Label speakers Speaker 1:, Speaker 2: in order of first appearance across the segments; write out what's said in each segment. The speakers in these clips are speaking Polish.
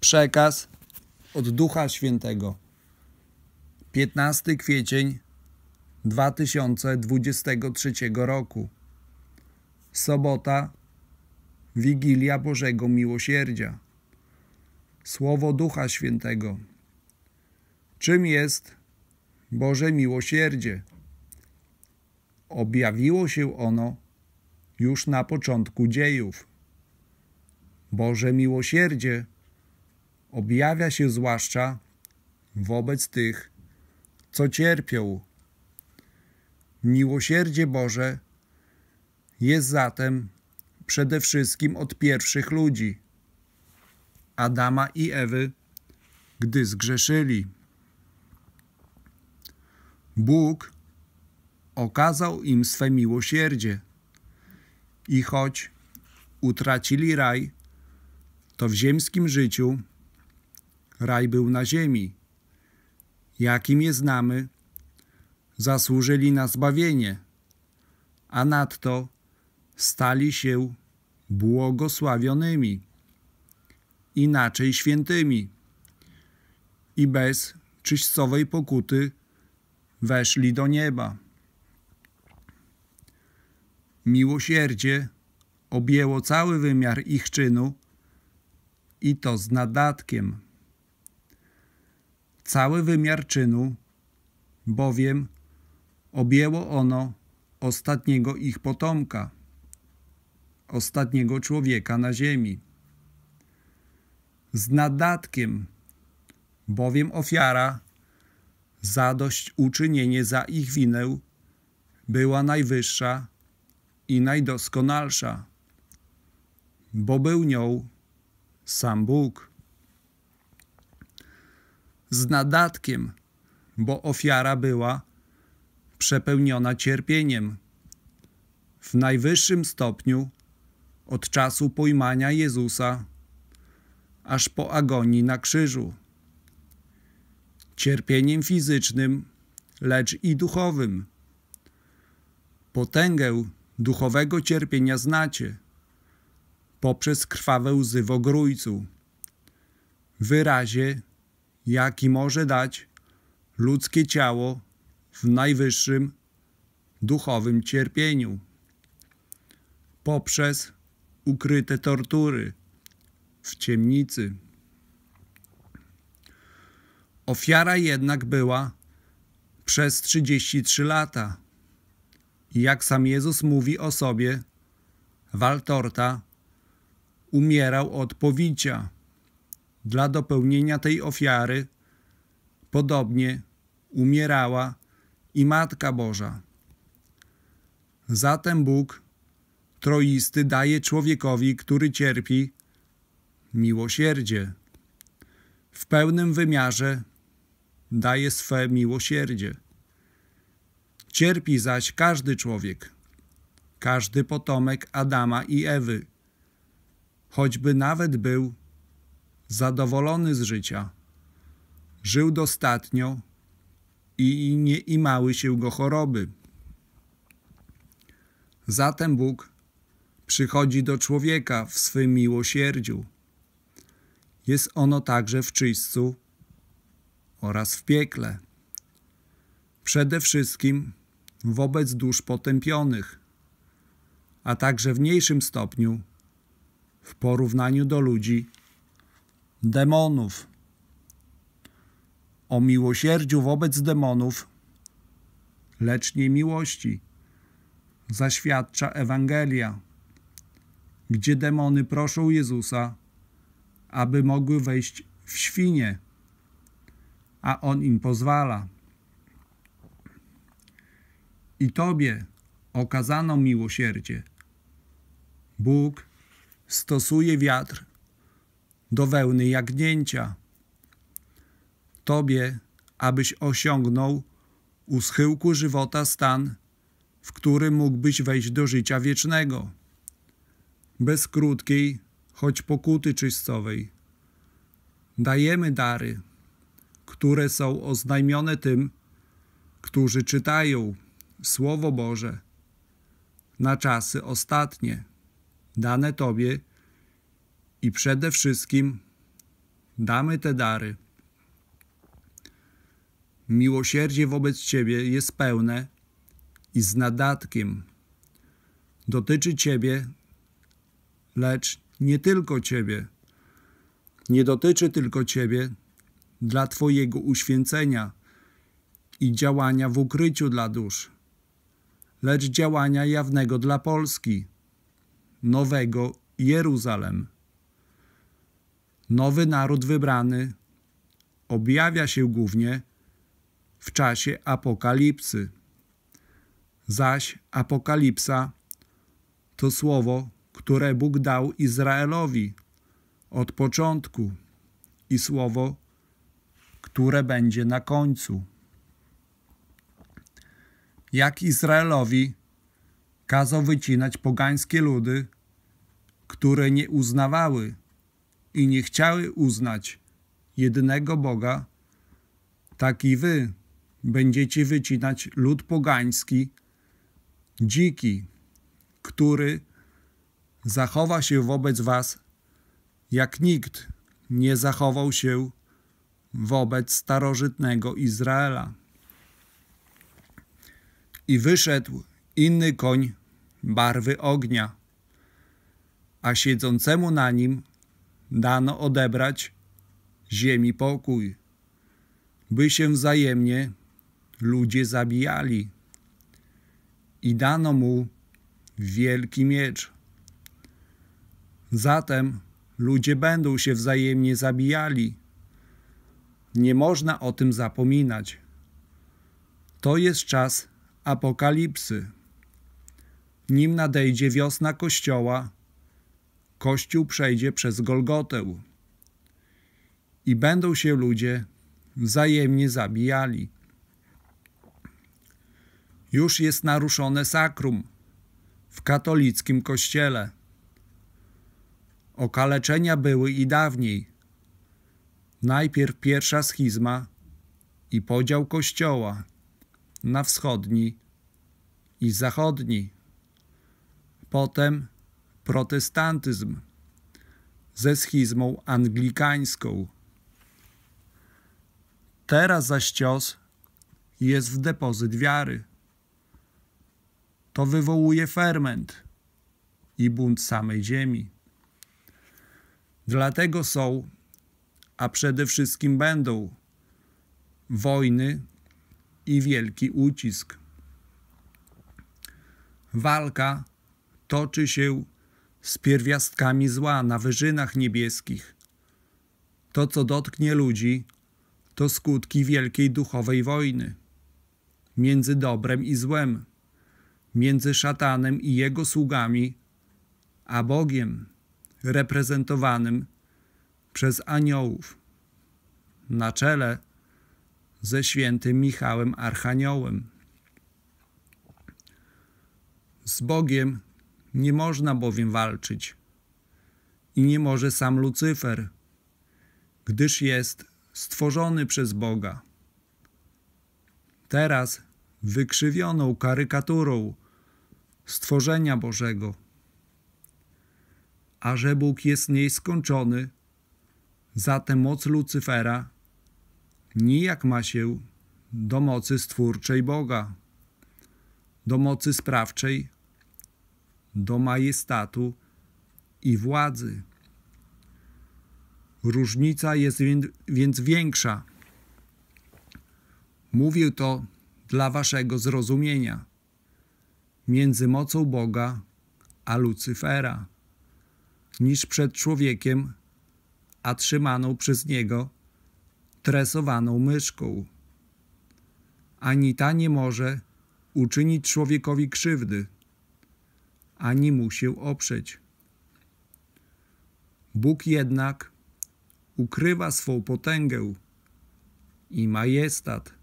Speaker 1: przekaz od Ducha Świętego. 15 kwiecień 2023 roku. Sobota, Wigilia Bożego Miłosierdzia. Słowo Ducha Świętego. Czym jest Boże Miłosierdzie? Objawiło się ono już na początku dziejów. Boże Miłosierdzie Objawia się zwłaszcza wobec tych, co cierpią. Miłosierdzie Boże jest zatem przede wszystkim od pierwszych ludzi, Adama i Ewy, gdy zgrzeszyli. Bóg okazał im swe miłosierdzie i choć utracili raj, to w ziemskim życiu raj był na ziemi. Jakim je znamy, zasłużyli na zbawienie, a nadto stali się błogosławionymi, inaczej świętymi, i bez czyścowej pokuty weszli do nieba. Miłosierdzie objęło cały wymiar ich czynu i to z nadatkiem cały wymiar czynu, bowiem objęło ono ostatniego ich potomka, ostatniego człowieka na ziemi. Z nadatkiem, bowiem ofiara zadość uczynienie za ich winę była najwyższa i najdoskonalsza, bo był nią sam Bóg z nadatkiem, bo ofiara była przepełniona cierpieniem. W najwyższym stopniu od czasu pojmania Jezusa aż po agonii na krzyżu. Cierpieniem fizycznym, lecz i duchowym. Potęgę duchowego cierpienia znacie poprzez krwawe łzy w ogrójcu. Wyrazie jaki może dać ludzkie ciało w najwyższym duchowym cierpieniu poprzez ukryte tortury w ciemnicy. Ofiara jednak była przez 33 lata. Jak sam Jezus mówi o sobie, Waltorta umierał od powicia dla dopełnienia tej ofiary, podobnie umierała i Matka Boża. Zatem Bóg troisty daje człowiekowi, który cierpi, miłosierdzie. W pełnym wymiarze daje swe miłosierdzie. Cierpi zaś każdy człowiek, każdy potomek Adama i Ewy, choćby nawet był zadowolony z życia. Żył dostatnio i nie imały się go choroby. Zatem Bóg przychodzi do człowieka w swym miłosierdziu. Jest ono także w czystcu oraz w piekle. Przede wszystkim wobec dusz potępionych, a także w mniejszym stopniu w porównaniu do ludzi demonów, o miłosierdziu wobec demonów, lecz nie miłości, zaświadcza Ewangelia, gdzie demony proszą Jezusa, aby mogły wejść w świnie, a On im pozwala. I Tobie okazano miłosierdzie. Bóg stosuje wiatr do wełny jagnięcia. Tobie, abyś osiągnął u schyłku żywota stan, w który mógłbyś wejść do życia wiecznego, bez krótkiej, choć pokuty czystowej, Dajemy dary, które są oznajmione tym, którzy czytają Słowo Boże na czasy ostatnie, dane Tobie i przede wszystkim damy te dary. Miłosierdzie wobec Ciebie jest pełne i z nadatkiem. Dotyczy Ciebie, lecz nie tylko Ciebie. Nie dotyczy tylko Ciebie dla Twojego uświęcenia i działania w ukryciu dla dusz, lecz działania jawnego dla Polski, nowego Jeruzalem. Nowy naród wybrany objawia się głównie w czasie apokalipsy. Zaś apokalipsa to słowo, które Bóg dał Izraelowi od początku i słowo, które będzie na końcu. Jak Izraelowi kazał wycinać pogańskie ludy, które nie uznawały i nie chciały uznać jednego Boga, tak i wy będziecie wycinać lud pogański, dziki, który zachowa się wobec was, jak nikt nie zachował się wobec starożytnego Izraela. I wyszedł inny koń barwy ognia, a siedzącemu na nim dano odebrać ziemi pokój, by się wzajemnie ludzie zabijali. I dano mu wielki miecz. Zatem ludzie będą się wzajemnie zabijali. Nie można o tym zapominać. To jest czas apokalipsy. Nim nadejdzie wiosna Kościoła, Kościół przejdzie przez Golgotę i będą się ludzie wzajemnie zabijali. Już jest naruszone sakrum w katolickim kościele. Okaleczenia były i dawniej. Najpierw pierwsza schizma i podział kościoła na wschodni i zachodni. Potem protestantyzm ze schizmą anglikańską. Teraz zaś cios jest w depozyt wiary. To wywołuje ferment i bunt samej ziemi. Dlatego są, a przede wszystkim będą wojny i wielki ucisk. Walka toczy się z pierwiastkami zła na wyżynach niebieskich. To, co dotknie ludzi, to skutki wielkiej duchowej wojny między dobrem i złem, między szatanem i jego sługami, a Bogiem reprezentowanym przez aniołów. Na czele ze świętym Michałem Archaniołem. Z Bogiem nie można bowiem walczyć. I nie może sam Lucyfer, gdyż jest stworzony przez Boga. Teraz wykrzywioną karykaturą stworzenia Bożego. A że Bóg jest nieskończony, zatem moc Lucyfera nijak ma się do mocy stwórczej Boga, do mocy sprawczej do majestatu i władzy. Różnica jest więc większa. Mówię to dla waszego zrozumienia między mocą Boga a Lucyfera, niż przed człowiekiem, a trzymaną przez niego tresowaną myszką. Ani ta nie może uczynić człowiekowi krzywdy ani mu się oprzeć. Bóg jednak ukrywa swą potęgę i majestat.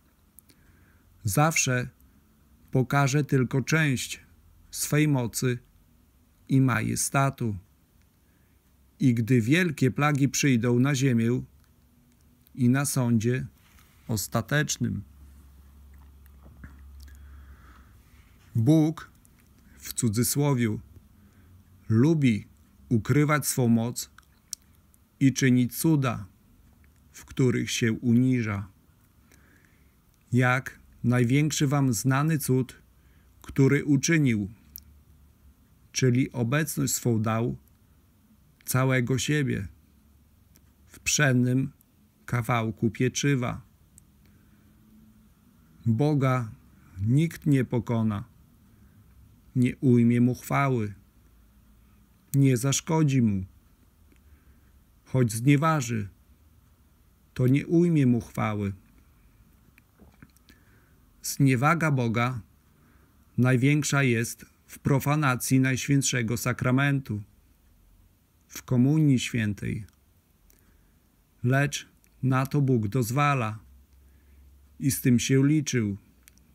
Speaker 1: Zawsze pokaże tylko część swej mocy i majestatu. I gdy wielkie plagi przyjdą na ziemię i na sądzie ostatecznym, Bóg w cudzysłowiu, lubi ukrywać swą moc i czynić cuda, w których się uniża. Jak największy wam znany cud, który uczynił, czyli obecność swą dał całego siebie w pszennym kawałku pieczywa. Boga nikt nie pokona nie ujmie mu chwały, nie zaszkodzi mu, choć znieważy, to nie ujmie mu chwały. Zniewaga Boga największa jest w profanacji Najświętszego Sakramentu, w Komunii Świętej. Lecz na to Bóg dozwala i z tym się liczył,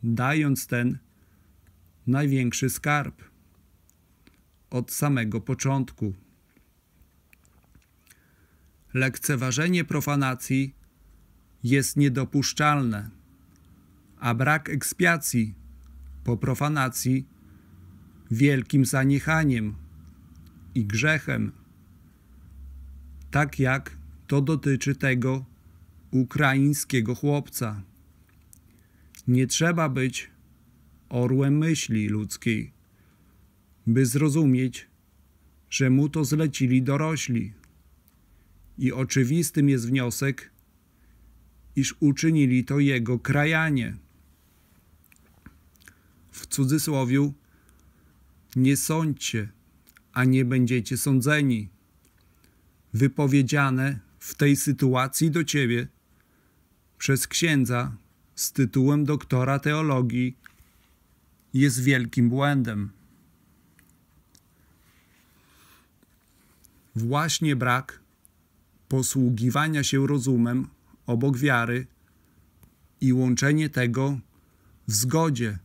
Speaker 1: dając ten największy skarb od samego początku. Lekceważenie profanacji jest niedopuszczalne, a brak ekspiacji po profanacji wielkim zaniechaniem i grzechem, tak jak to dotyczy tego ukraińskiego chłopca. Nie trzeba być orłem myśli ludzkiej, by zrozumieć, że mu to zlecili dorośli. I oczywistym jest wniosek, iż uczynili to jego krajanie. W cudzysłowiu, nie sądźcie, a nie będziecie sądzeni. Wypowiedziane w tej sytuacji do ciebie przez księdza z tytułem doktora teologii jest wielkim błędem. Właśnie brak posługiwania się rozumem obok wiary i łączenie tego w zgodzie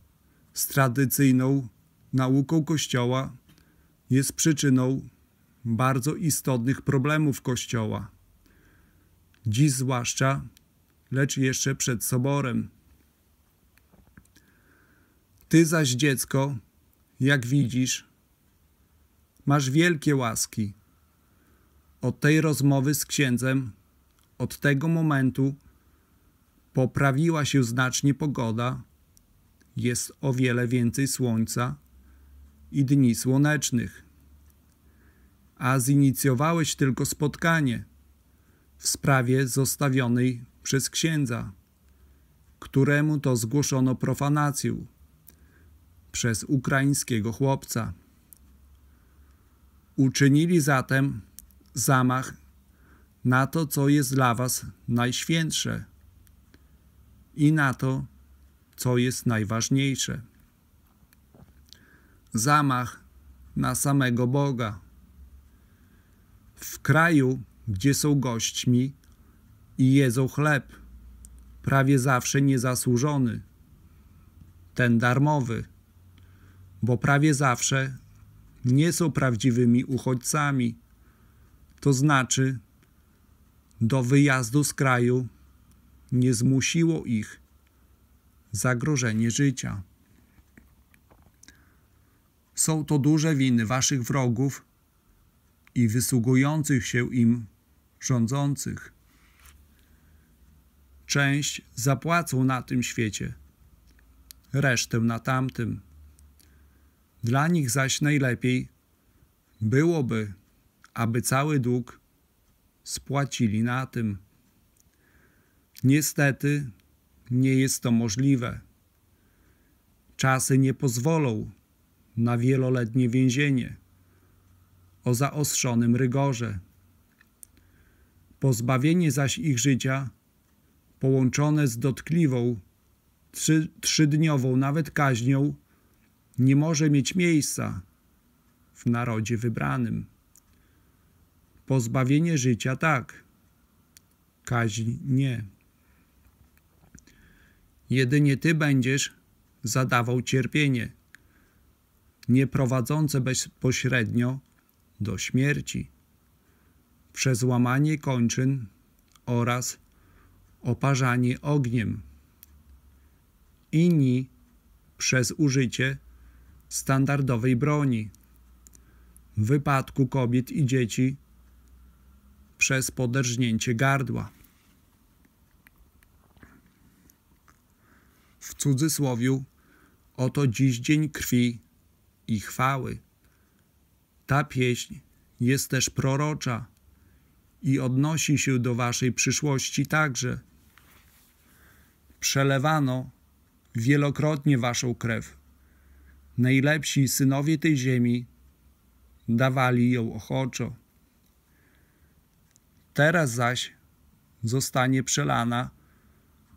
Speaker 1: z tradycyjną nauką Kościoła jest przyczyną bardzo istotnych problemów Kościoła. Dziś zwłaszcza, lecz jeszcze przed soborem. Ty zaś, dziecko, jak widzisz, masz wielkie łaski. Od tej rozmowy z księdzem, od tego momentu poprawiła się znacznie pogoda, jest o wiele więcej słońca i dni słonecznych. A zinicjowałeś tylko spotkanie w sprawie zostawionej przez księdza, któremu to zgłoszono profanacją przez ukraińskiego chłopca. Uczynili zatem zamach na to, co jest dla Was najświętsze i na to, co jest najważniejsze. Zamach na samego Boga. W kraju, gdzie są gośćmi i jedzą chleb, prawie zawsze niezasłużony, ten darmowy bo prawie zawsze nie są prawdziwymi uchodźcami. To znaczy, do wyjazdu z kraju nie zmusiło ich zagrożenie życia. Są to duże winy waszych wrogów i wysługujących się im rządzących. Część zapłacą na tym świecie, resztę na tamtym. Dla nich zaś najlepiej byłoby, aby cały dług spłacili na tym. Niestety nie jest to możliwe. Czasy nie pozwolą na wieloletnie więzienie o zaostrzonym rygorze. Pozbawienie zaś ich życia połączone z dotkliwą, trzydniową nawet kaźnią nie może mieć miejsca w narodzie wybranym. Pozbawienie życia tak, kaźń nie. Jedynie Ty będziesz zadawał cierpienie, nie prowadzące bezpośrednio do śmierci, przez łamanie kończyn oraz oparzanie ogniem. Inni przez użycie standardowej broni. W wypadku kobiet i dzieci przez poderżnięcie gardła. W cudzysłowiu, oto dziś dzień krwi i chwały. Ta pieśń jest też prorocza i odnosi się do waszej przyszłości także. Przelewano wielokrotnie waszą krew najlepsi synowie tej ziemi dawali ją ochoczo. Teraz zaś zostanie przelana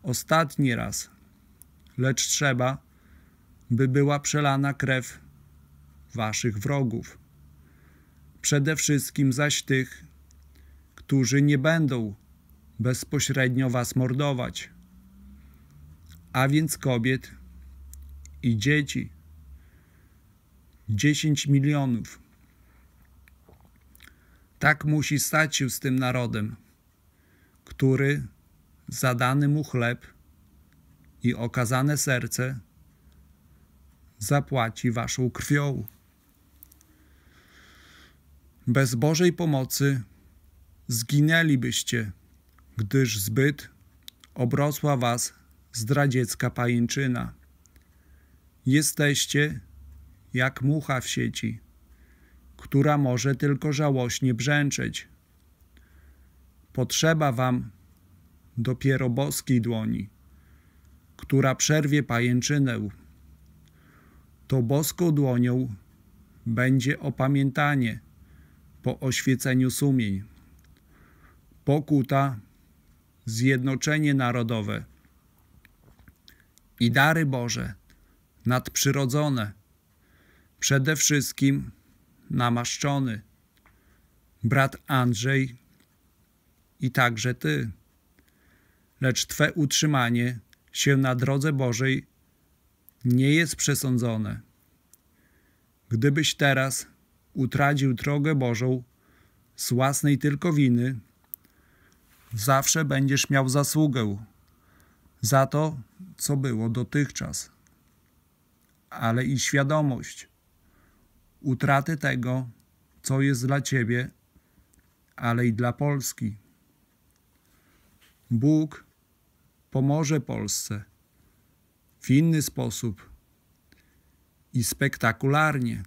Speaker 1: ostatni raz, lecz trzeba, by była przelana krew waszych wrogów. Przede wszystkim zaś tych, którzy nie będą bezpośrednio was mordować, a więc kobiet i dzieci. 10 milionów. Tak musi stać się z tym narodem, który zadany mu chleb i okazane serce zapłaci waszą krwią. Bez Bożej pomocy zginęlibyście, gdyż zbyt obrosła was zdradziecka pajęczyna. Jesteście jak mucha w sieci, która może tylko żałośnie brzęczeć. Potrzeba wam dopiero boskiej dłoni, która przerwie pajęczynę. To boską dłonią będzie opamiętanie po oświeceniu sumień. Pokuta, zjednoczenie narodowe i dary Boże nadprzyrodzone – Przede wszystkim namaszczony, brat Andrzej i także ty. Lecz twe utrzymanie się na drodze Bożej nie jest przesądzone. Gdybyś teraz utracił drogę Bożą z własnej tylko winy, zawsze będziesz miał zasługę za to, co było dotychczas, ale i świadomość, utratę tego, co jest dla Ciebie, ale i dla Polski. Bóg pomoże Polsce w inny sposób i spektakularnie,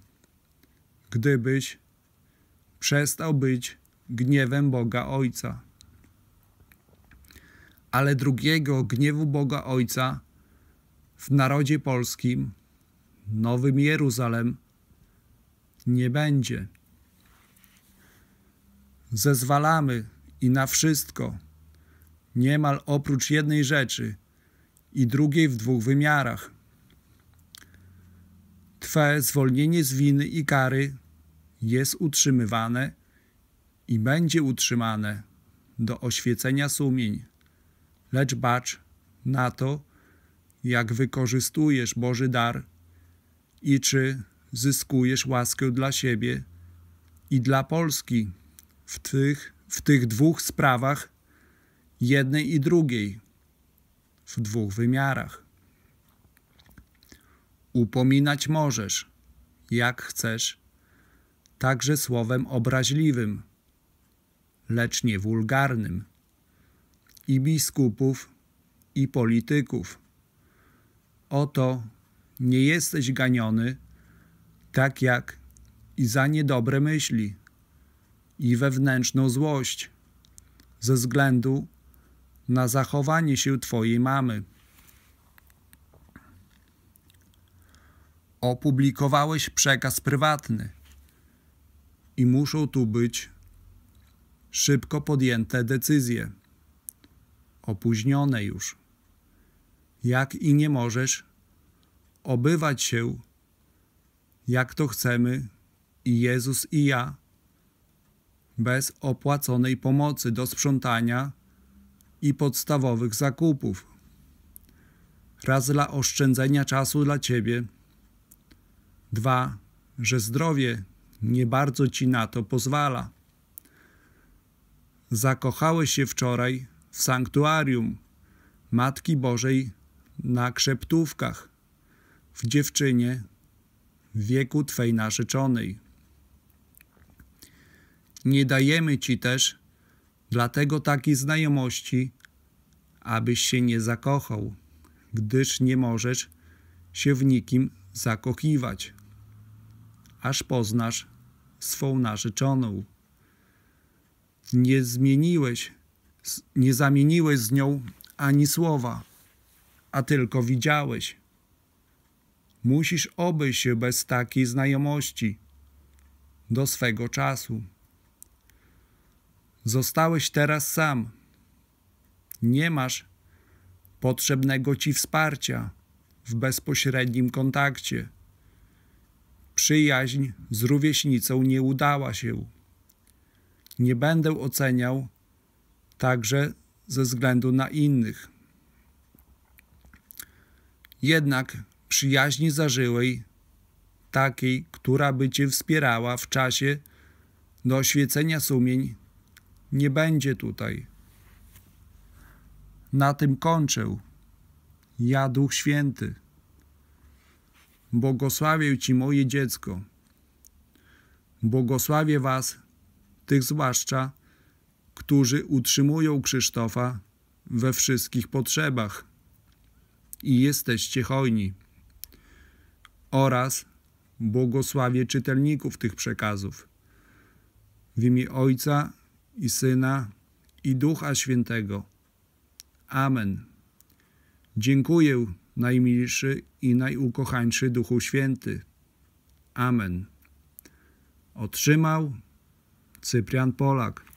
Speaker 1: gdybyś przestał być gniewem Boga Ojca. Ale drugiego gniewu Boga Ojca w narodzie polskim, Nowym Jeruzalem, nie będzie. Zezwalamy i na wszystko, niemal oprócz jednej rzeczy i drugiej w dwóch wymiarach. Twe zwolnienie z winy i kary jest utrzymywane i będzie utrzymane do oświecenia sumień. Lecz bacz na to, jak wykorzystujesz Boży dar i czy zyskujesz łaskę dla siebie i dla Polski w tych, w tych dwóch sprawach, jednej i drugiej, w dwóch wymiarach. Upominać możesz, jak chcesz, także słowem obraźliwym, lecz nie wulgarnym, i biskupów, i polityków. Oto nie jesteś ganiony tak jak i za niedobre myśli, i wewnętrzną złość, ze względu na zachowanie się Twojej mamy. Opublikowałeś przekaz prywatny i muszą tu być szybko podjęte decyzje, opóźnione już. Jak i nie możesz obywać się jak to chcemy, i Jezus i ja, bez opłaconej pomocy do sprzątania i podstawowych zakupów. Raz dla oszczędzenia czasu dla Ciebie. Dwa, że zdrowie nie bardzo Ci na to pozwala. Zakochałeś się wczoraj w sanktuarium Matki Bożej na Krzeptówkach, w dziewczynie wieku Twej narzeczonej. Nie dajemy Ci też dlatego takiej znajomości, abyś się nie zakochał, gdyż nie możesz się w nikim zakochiwać, aż poznasz swą narzeczoną. Nie zmieniłeś, nie zamieniłeś z nią ani słowa, a tylko widziałeś. Musisz obyć się bez takiej znajomości do swego czasu. Zostałeś teraz sam. Nie masz potrzebnego ci wsparcia w bezpośrednim kontakcie. Przyjaźń z rówieśnicą nie udała się. Nie będę oceniał także ze względu na innych. Jednak przyjaźni zażyłej, takiej, która by Cię wspierała w czasie do oświecenia sumień, nie będzie tutaj. Na tym kończę. Ja, Duch Święty, błogosławię Ci moje dziecko. Błogosławię Was, tych zwłaszcza, którzy utrzymują Krzysztofa we wszystkich potrzebach i jesteście hojni oraz błogosławię czytelników tych przekazów. W imię Ojca i Syna i Ducha Świętego. Amen. Dziękuję, najmilszy i najukochańszy Duchu Święty. Amen. Otrzymał Cyprian Polak.